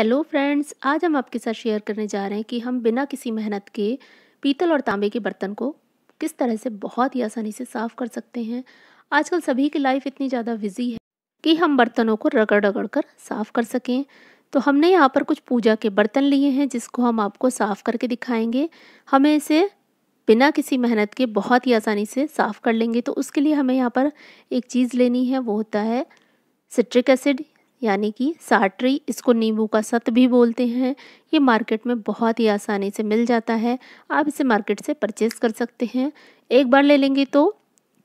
hello friends आज हम आपके साथ शेयर करने जा रहे हैं कि हम बिना किसी मेहनत के पीतल और तांबे के बर्तन को किस तरह से बहुत ही आसानी से साफ़ कर सकते हैं आजकल सभी की लाइफ इतनी ज़्यादा बिजी है कि हम बर्तनों को रगड़ रगड़ कर साफ़ कर सकें तो हमने यहाँ पर कुछ पूजा के बर्तन लिए हैं जिसको हम आपको साफ़ करके दिखाएंगे हमें इसे बिना किसी मेहनत के बहुत ही आसानी से साफ़ कर लेंगे तो उसके लिए हमें यहाँ पर एक चीज़ लेनी है वो होता है सिट्रिक एसिड यानी कि साटरी इसको नींबू का सत भी बोलते हैं ये मार्केट में बहुत ही आसानी से मिल जाता है आप इसे मार्केट से परचेज़ कर सकते हैं एक बार ले लेंगे तो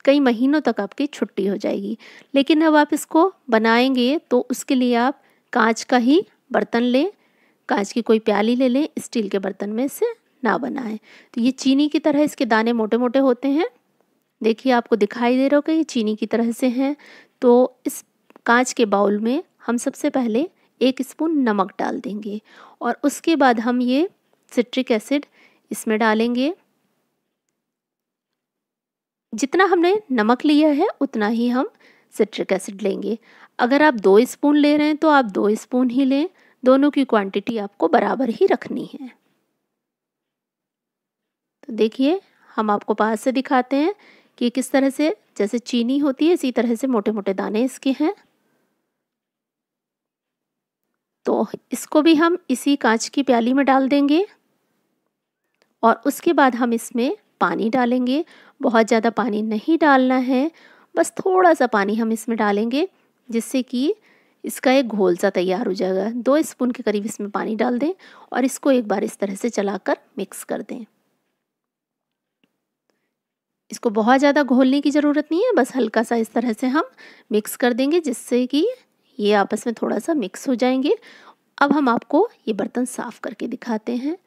कई महीनों तक आपकी छुट्टी हो जाएगी लेकिन अब आप इसको बनाएंगे तो उसके लिए आप कांच का ही बर्तन लें कांच की कोई प्याली ले लें स्टील के बर्तन में इसे ना बनाएं तो ये चीनी की तरह इसके दाने मोटे मोटे होते हैं देखिए आपको दिखाई दे रहा होगा ये चीनी की तरह से हैं तो इस कांच के बाउल में हम सबसे पहले एक स्पून नमक डाल देंगे और उसके बाद हम ये सिट्रिक एसिड इसमें डालेंगे जितना हमने नमक लिया है उतना ही हम सिट्रिक एसिड लेंगे अगर आप दो स्पून ले रहे हैं तो आप दो स्पून ही लें दोनों की क्वांटिटी आपको बराबर ही रखनी है तो देखिए हम आपको पास से दिखाते हैं कि किस तरह से जैसे चीनी होती है इसी तरह से मोटे मोटे दाने इसके हैं तो इसको भी हम इसी कांच की प्याली में डाल देंगे और उसके बाद हम इसमें पानी डालेंगे बहुत ज़्यादा पानी नहीं डालना है बस थोड़ा सा पानी हम इसमें डालेंगे जिससे कि इसका एक घोल सा तैयार हो जाएगा दो स्पून के करीब इसमें पानी डाल दें और इसको एक बार इस तरह से चलाकर मिक्स कर दें इसको बहुत ज़्यादा घोलने की ज़रूरत नहीं है बस हल्का सा इस तरह से हम मिक्स कर देंगे जिससे कि ये आपस में थोड़ा सा मिक्स हो जाएंगे अब हम आपको ये बर्तन साफ़ करके दिखाते हैं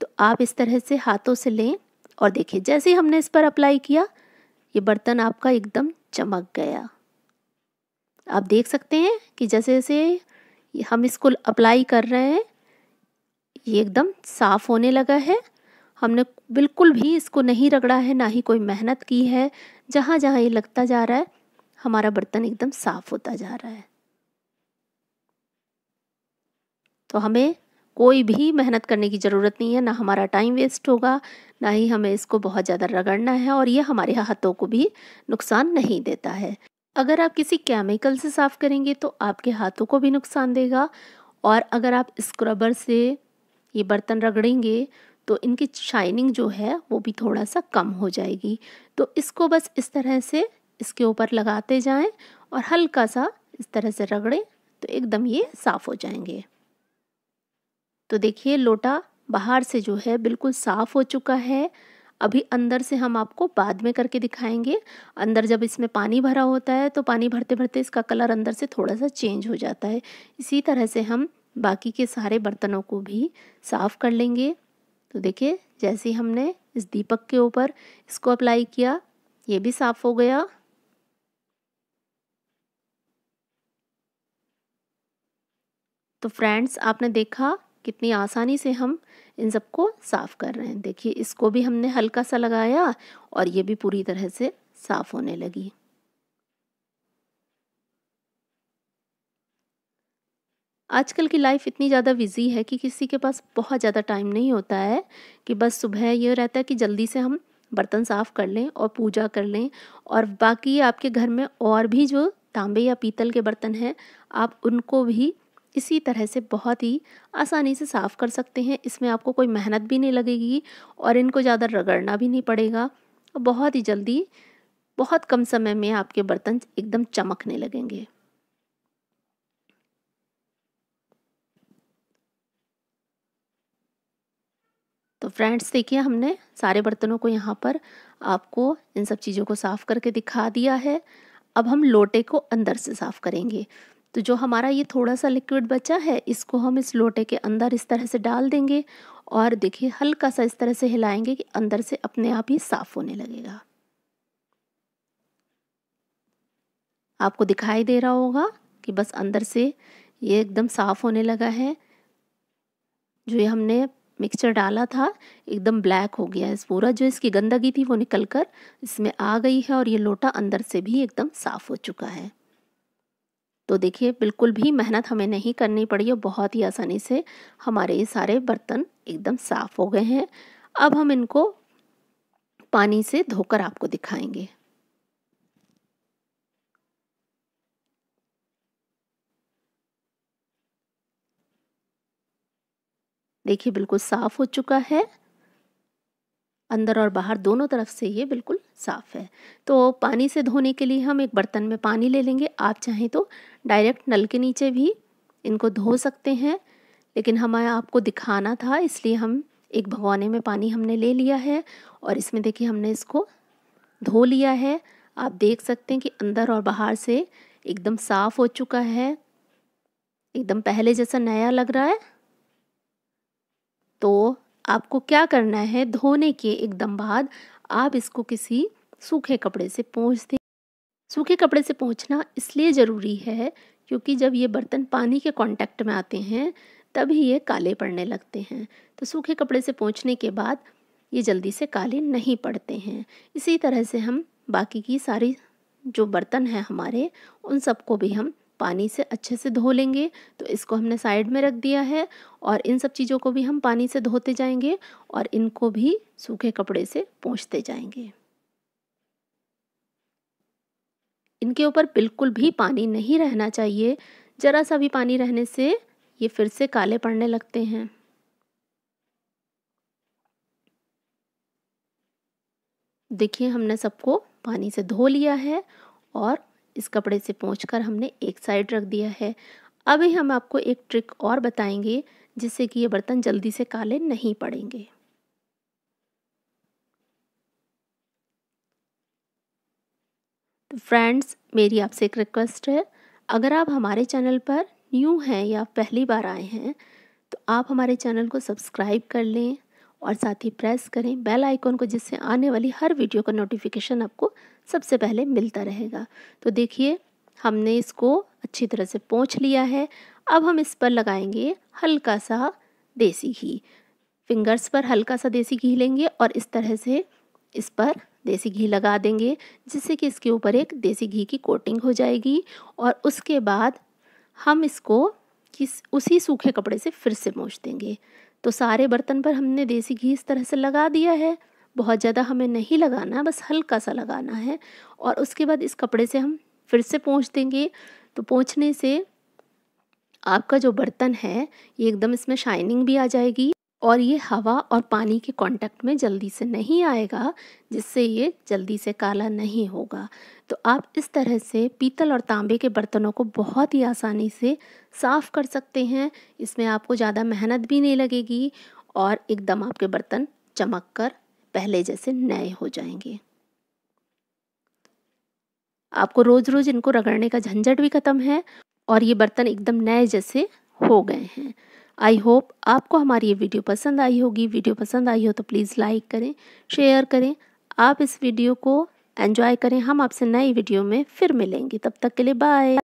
तो आप इस तरह से हाथों से लें और देखिए जैसे ही हमने इस पर अप्लाई किया ये बर्तन आपका एकदम चमक गया आप देख सकते हैं कि जैसे जैसे हम इसको अप्लाई कर रहे हैं ये एकदम साफ़ होने लगा है हमने बिल्कुल भी इसको नहीं रगड़ा है ना ही कोई मेहनत की है जहाँ जहाँ ये लगता जा रहा है हमारा बर्तन एकदम साफ़ होता जा रहा है तो हमें कोई भी मेहनत करने की ज़रूरत नहीं है ना हमारा टाइम वेस्ट होगा ना ही हमें इसको बहुत ज़्यादा रगड़ना है और ये हमारे हाथों को भी नुकसान नहीं देता है अगर आप किसी केमिकल से साफ़ करेंगे तो आपके हाथों को भी नुकसान देगा और अगर आप स्क्रबर से ये बर्तन रगड़ेंगे तो इनकी शाइनिंग जो है वो भी थोड़ा सा कम हो जाएगी तो इसको बस इस तरह से इसके ऊपर लगाते जाएं और हल्का सा इस तरह से रगड़ें तो एकदम ये साफ़ हो जाएंगे तो देखिए लोटा बाहर से जो है बिल्कुल साफ़ हो चुका है अभी अंदर से हम आपको बाद में करके दिखाएंगे अंदर जब इसमें पानी भरा होता है तो पानी भरते भरते इसका कलर अंदर से थोड़ा सा चेंज हो जाता है इसी तरह से हम बाकी के सारे बर्तनों को भी साफ़ कर लेंगे तो देखिए जैसे ही हमने इस दीपक के ऊपर इसको अप्लाई किया ये भी साफ़ हो गया तो फ्रेंड्स आपने देखा कितनी आसानी से हम इन सबको साफ़ कर रहे हैं देखिए इसको भी हमने हल्का सा लगाया और ये भी पूरी तरह से साफ़ होने लगी आजकल की लाइफ इतनी ज़्यादा बिज़ी है कि किसी के पास बहुत ज़्यादा टाइम नहीं होता है कि बस सुबह ये रहता है कि जल्दी से हम बर्तन साफ़ कर लें और पूजा कर लें और बाकी आपके घर में और भी जो तांबे या पीतल के बर्तन हैं आप उनको भी इसी तरह से बहुत ही आसानी से साफ़ कर सकते हैं इसमें आपको कोई मेहनत भी नहीं लगेगी और इनको ज़्यादा रगड़ना भी नहीं पड़ेगा और बहुत ही जल्दी बहुत कम समय में आपके बर्तन एकदम चमकने लगेंगे तो फ्रेंड्स देखिए हमने सारे बर्तनों को यहाँ पर आपको इन सब चीज़ों को साफ़ करके दिखा दिया है अब हम लोटे को अंदर से साफ़ करेंगे तो जो हमारा ये थोड़ा सा लिक्विड बचा है इसको हम इस लोटे के अंदर इस तरह से डाल देंगे और देखिए हल्का सा इस तरह से हिलाएंगे कि अंदर से अपने आप ही साफ़ होने लगेगा आपको दिखाई दे रहा होगा कि बस अंदर से ये एकदम साफ़ होने लगा है जो ये हमने मिक्सचर डाला था एकदम ब्लैक हो गया है पूरा जो इसकी गंदगी थी वो निकल कर इसमें आ गई है और ये लोटा अंदर से भी एकदम साफ़ हो चुका है तो देखिए बिल्कुल भी मेहनत हमें नहीं करनी पड़ी और बहुत ही आसानी से हमारे ये सारे बर्तन एकदम साफ़ हो गए हैं अब हम इनको पानी से धोकर आपको दिखाएंगे देखिए बिल्कुल साफ़ हो चुका है अंदर और बाहर दोनों तरफ से ये बिल्कुल साफ़ है तो पानी से धोने के लिए हम एक बर्तन में पानी ले लेंगे आप चाहें तो डायरेक्ट नल के नीचे भी इनको धो सकते हैं लेकिन हमें आपको दिखाना था इसलिए हम एक भगवाने में पानी हमने ले लिया है और इसमें देखिए हमने इसको धो लिया है आप देख सकते हैं कि अंदर और बाहर से एकदम साफ़ हो चुका है एकदम पहले जैसा नया लग रहा है तो आपको क्या करना है धोने के एकदम बाद आप इसको किसी सूखे कपड़े से पहुँच दें सूखे कपड़े से पहुँचना इसलिए ज़रूरी है क्योंकि जब ये बर्तन पानी के कांटेक्ट में आते हैं तभी ये काले पड़ने लगते हैं तो सूखे कपड़े से पहुँचने के बाद ये जल्दी से काले नहीं पड़ते हैं इसी तरह से हम बाकी की सारी जो बर्तन हैं हमारे उन सबको भी हम पानी से अच्छे से धो लेंगे तो इसको हमने साइड में रख दिया है और इन सब चीज़ों को भी हम पानी से धोते जाएंगे और इनको भी सूखे कपड़े से पोंछते जाएंगे इनके ऊपर बिल्कुल भी पानी नहीं रहना चाहिए ज़रा सा भी पानी रहने से ये फिर से काले पड़ने लगते हैं देखिए हमने सबको पानी से धो लिया है और इस कपड़े से पहुँच हमने एक साइड रख दिया है अभी हम आपको एक ट्रिक और बताएंगे जिससे कि ये बर्तन जल्दी से काले नहीं पड़ेंगे तो फ्रेंड्स मेरी आपसे एक रिक्वेस्ट है अगर आप हमारे चैनल पर न्यू हैं या पहली बार आए हैं तो आप हमारे चैनल को सब्सक्राइब कर लें और साथ ही प्रेस करें बेल आइकॉन को जिससे आने वाली हर वीडियो का नोटिफिकेशन आपको सबसे पहले मिलता रहेगा तो देखिए हमने इसको अच्छी तरह से पोंछ लिया है अब हम इस पर लगाएंगे हल्का सा देसी घी फिंगर्स पर हल्का सा देसी घी लेंगे और इस तरह से इस पर देसी घी लगा देंगे जिससे कि इसके ऊपर एक देसी घी की कोटिंग हो जाएगी और उसके बाद हम इसको किस उसी सूखे कपड़े से फिर से मोच देंगे तो सारे बर्तन पर हमने देसी घी इस तरह से लगा दिया है बहुत ज़्यादा हमें नहीं लगाना बस हल्का सा लगाना है और उसके बाद इस कपड़े से हम फिर से पहुँच देंगे तो पहुँचने से आपका जो बर्तन है ये एकदम इसमें शाइनिंग भी आ जाएगी और ये हवा और पानी के कांटेक्ट में जल्दी से नहीं आएगा जिससे ये जल्दी से काला नहीं होगा तो आप इस तरह से पीतल और तांबे के बर्तनों को बहुत ही आसानी से साफ़ कर सकते हैं इसमें आपको ज़्यादा मेहनत भी नहीं लगेगी और एकदम आपके बर्तन चमक कर पहले जैसे नए हो जाएंगे आपको रोज़ रोज़ इनको रगड़ने का झंझट भी ख़त्म है और ये बर्तन एकदम नए जैसे हो गए हैं आई होप आपको हमारी ये वीडियो पसंद आई होगी वीडियो पसंद आई हो तो प्लीज़ लाइक करें शेयर करें आप इस वीडियो को एंजॉय करें हम आपसे नई वीडियो में फिर मिलेंगे तब तक के लिए बाय